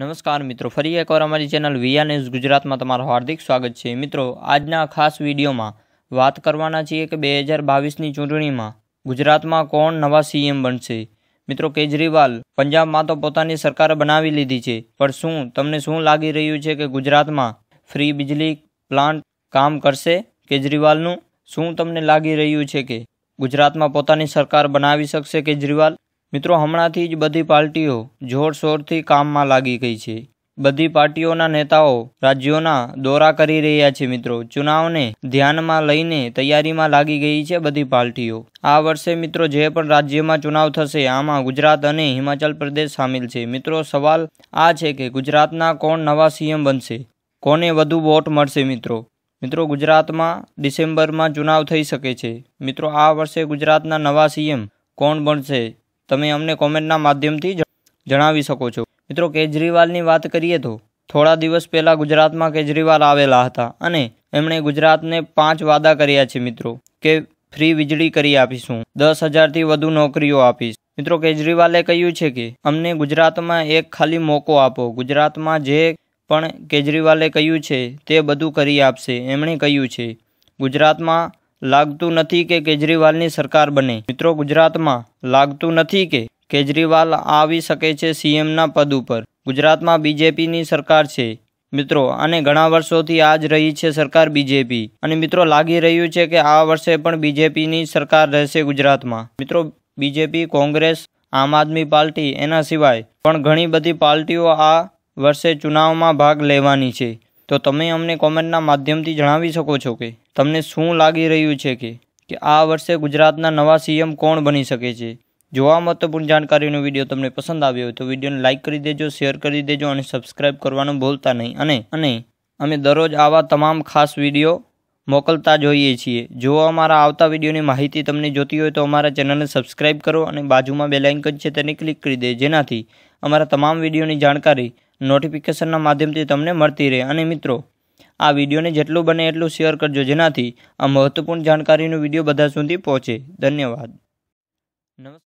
નમસ્કાર મિત્રો ફરી એકવાર અમારી ચેનલ વીઆર ન્યૂઝ ગુજરાતમાં તમારું હાર્દિક સ્વાગત છે મિત્રો આજના ખાસ વિડીયોમાં વાત કરવાના છીએ કે બે હજાર બાવીસની ચૂંટણીમાં ગુજરાતમાં કોણ નવા સીએમ બનશે મિત્રો કેજરીવાલ પંજાબમાં તો પોતાની સરકાર બનાવી લીધી છે પણ શું તમને શું લાગી રહ્યું છે કે ગુજરાતમાં ફ્રી બિજલી પ્લાન્ટ કામ કરશે કેજરીવાલનું શું તમને લાગી રહ્યું છે કે ગુજરાતમાં પોતાની સરકાર બનાવી શકશે કેજરીવાલ મિત્રો હમણાંથી જ બધી પાર્ટીઓ જોરશોરથી કામમાં લાગી ગઈ છે બધી પાર્ટીઓના નેતાઓ રાજ્યોના દોરા કરી રહ્યા છે મિત્રો ચુનાવને ધ્યાનમાં લઈને તૈયારીમાં લાગી ગઈ છે બધી પાર્ટીઓ આ વર્ષે મિત્રો જે પણ રાજ્યમાં ચુનાવ થશે આમાં ગુજરાત અને હિમાચલ પ્રદેશ સામેલ છે મિત્રો સવાલ આ છે કે ગુજરાતના કોણ નવા સીએમ બનશે કોને વધુ વોટ મળશે મિત્રો મિત્રો ગુજરાતમાં ડિસેમ્બરમાં ચુનાવ થઈ શકે છે મિત્રો આ વર્ષે ગુજરાતના નવા સીએમ કોણ બનશે તમે અમને કોમેન્ટના માધ્યમથી જણાવી શકો છો મિત્રો કેજરીવાલની વાત કરીએ તો થોડા દિવસ પહેલાં ગુજરાતમાં કેજરીવાલ આવેલા હતા અને એમણે ગુજરાતને પાંચ વાદા કર્યા છે મિત્રો કે ફ્રી વીજળી કરી આપીશું દસ હજારથી વધુ નોકરીઓ આપીશ મિત્રો કેજરીવાલે કહ્યું છે કે અમને ગુજરાતમાં એક ખાલી મોકો આપો ગુજરાતમાં જે પણ કેજરીવાલે કહ્યું છે તે બધું કરી આપશે એમણે કહ્યું છે ગુજરાતમાં લાગતું નથી કે કેજરીવાલની સરકાર બને મિત્રો ગુજરાતમાં લાગતું નથી કે કેજરીવાલ આવી શકે છે સીએમના પદ ઉપર ગુજરાતમાં બીજેપીની સરકાર છે મિત્રો અને ઘણા વર્ષોથી આ જ રહી છે સરકાર બીજેપી અને મિત્રો લાગી રહ્યું છે કે આ વર્ષે પણ બીજેપીની સરકાર રહેશે ગુજરાતમાં મિત્રો બીજેપી કોંગ્રેસ આમ આદમી પાર્ટી એના સિવાય પણ ઘણી બધી પાર્ટીઓ આ વર્ષે ચુનાવમાં ભાગ લેવાની છે તો તમે અમને કોમેન્ટના માધ્યમથી જણાવી શકો છો કે તમને શું લાગી રહ્યું છે કે કે આ વર્ષે ગુજરાતના નવા સીએમ કોણ બની શકે છે જોવા મહત્વપૂર્ણ જાણકારીનો વિડીયો તમને પસંદ આવ્યો હોય તો વિડીયોને લાઇક કરી દેજો શેર કરી દેજો અને સબસ્ક્રાઈબ કરવાનું ભૂલતા નહીં અને અને અમે દરરોજ આવા તમામ ખાસ વિડીયો મોકલતા જોઈએ છીએ જો અમારા આવતા વિડીયોની માહિતી તમને જોતી હોય તો અમારા ચેનલને સબસ્ક્રાઈબ કરો અને બાજુમાં બે લાઇકન છે તેને ક્લિક કરી દે જેનાથી અમારા તમામ વિડીયોની જાણકારી નોટિફિકેશનના માધ્યમથી તમને મળતી રહે અને મિત્રો આ વિડીયોને જેટલું બને એટલું શેર કરજો જેનાથી આ મહત્વપૂર્ણ જાણકારીનો વિડીયો બધા સુધી પહોંચે ધન્યવાદ નમસ્કાર